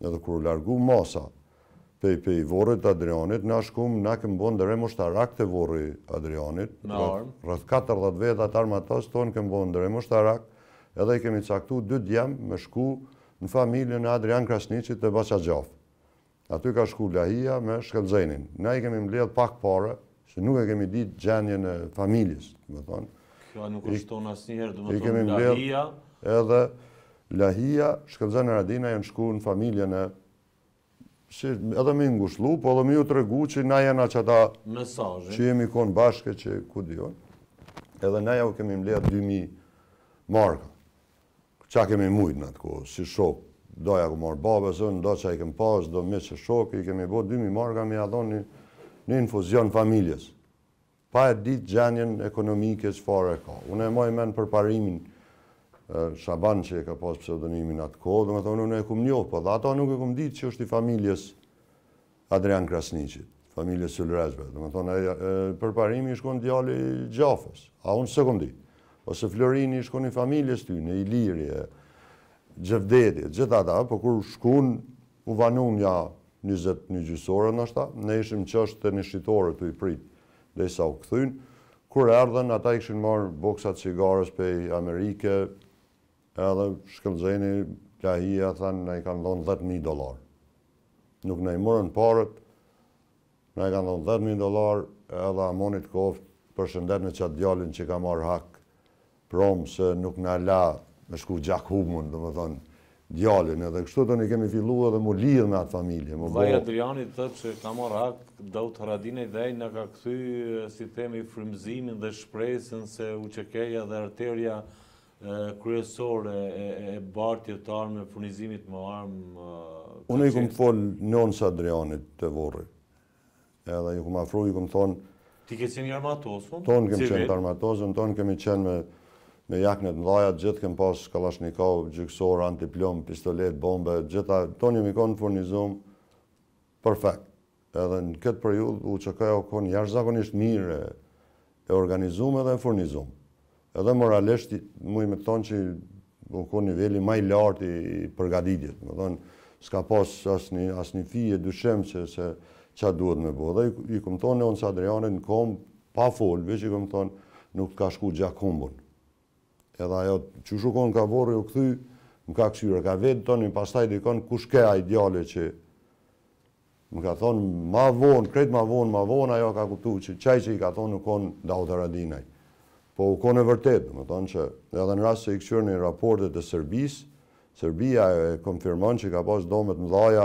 Edhe kur largu masa pej pej vorit Adrianit, na shkum, na këmë bënë dërre moshtarak të vorit Adrianit. Me rrët, 40 vetë atë armë atës tonë këmë bënë dërre moshtarak, edhe i kemi caktu dy djem me shku në familjen e Adrian Krasnicit të Basa Aty ka shku Lahia me Shkëllzenin. Na i kemi mbledh pak pare, se nuk e kemi ditë gjenjen e familjes, më thonë. Kjo nuk është tonë asë njëherë, dhe më thonë Lahia. Edhe, Lahia, Shkëmzan Radina janë shku në familjen e edhe më ngushllu, po edhe më u regu që na janë ato ata Që jemi kon bashkë që ku dion. Edhe na ja u kemi mleja 2000 marka. Çka kemi mujt në atë kohë, si shok. Doja ku mor babës, doja do çka i kem pas, do më që shok, i kemi bë 2000 marka mi ia dhoni në infuzion familjes. Pa e ditë gjenjen ekonomike që fare ka. Unë e moj men për parimin, Shaban që e ka pas pseudonimin atë kohë, dhe me thonë, unë e kumë njohë, po dhe ata nuk e kumë ditë që është i familjes Adrian Krasnicit, familjes Sylrezbe, dhe me thonë, përparimi i shkonë djali Gjafës, a unë së kumë ditë, ose Florini i shkonë i familjes ty, në Ilirje, Gjevdetit, gjithë ata, po kur shkonë, u vanun nja njëzët një gjysore në ashta, ne ishim që është të një shqitore të i prit, dhe i sa u këthynë, kur erdhen, ata i këshin marë boksat cigares pe Amerike, edhe shkëllëzeni, ka hi e thënë, ne i kanë dhënë 10.000 dolar. Nuk nëj i mërën parët, ne i kanë dhënë 10.000 dolar, edhe amonit Koft, për shëndet në qatë djallin që ka marë hak, promë se nuk në la me shku gjak humën, dhe më thënë, djallin, edhe kështu të një kemi fillu edhe mu lidhë me atë familje. Më Vaj bo... Adriani të që ka marë hak, Daut Haradine dhe e në ka këthy, si themi, frimzimin dhe shpresin se u dhe arterja, kryesore e bartje të armë, furnizimit më armë... Unë i këmë folë njënë Adrianit të vorri. Edhe i këmë afru, i këmë thonë... Ti ke qenë i armatosën? Tonë kemë qenë të armatosën, tonë kemi qenë me me jaknet mdhajat, gjithë kem pas kalashnikov, gjyksor, antiplom, pistolet, bombe, gjitha, ton jemi konë në furnizum, perfekt. Edhe në këtë periud, u që kajo konë jashtë zakonisht mire, e organizum edhe e furnizum edhe moralisht mu i me tonë që u në konë nivelli maj lartë i përgaditjet, më dhonë, s'ka pas as një fije dushem që që duhet me bo. Dhe i këmë tonë, Neonës Adrianit në komë pa folë, veç i këmë tonë, nuk ka shku gjakë kombën. Edhe ajo, që shukon ka vore jo këthy, më ka këshyre, ka vetë tonë, i pastaj i konë, kushke a ideale që më ka thonë, ma vonë, kretë ma vonë, ma vonë, ajo ka kuptu që qaj që i ka thonë, nuk konë da u të radinaj. Po u kone vërtet, dhe më tonë që edhe në rrasë se i këqyrë një raportet të Serbis, Serbia e konfirmon që ka pas do më të dhaja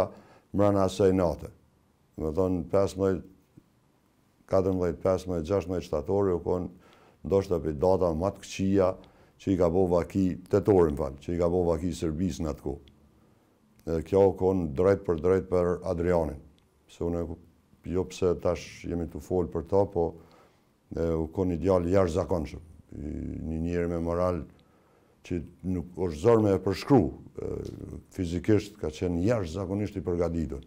mërën në asaj nate. Më tonë, 14, 15, 16 qëtatorë u kone ndoshtë për data më të këqia që i ka po vaki të torë në falë, që i ka po vaki Serbis në atë ku. Kjo u kone drejt për drejt për Adrianin. Se une, jo pëse tash jemi të folë për ta, po dhe u kon një djallë jashtë zakonshë, një njerë me moral që nuk është zorë me e përshkru, fizikisht ka qenë jashtë zakonisht i përgaditur.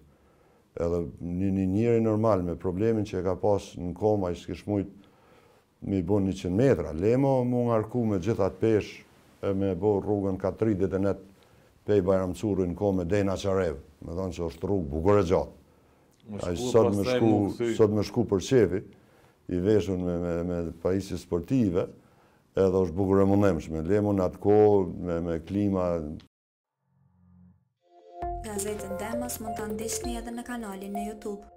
Edhe një njërë normal me problemin që e ka pas në koma i s'kish mujtë mi bo një metra. Lemo mu nga me gjithat pesh e me bo rrugën ka 3 dhe të net pej bajramcuru në kome dhejna qarev. Me thonë që është rrugë bugore gjatë. Sot më shku për qefi i veshën me, me, me sportive, edhe është bukur e mundemshme. Lemu në atë kohë me, me klima... Gazetën Demos mund të ndishtë edhe në kanalin në Youtube.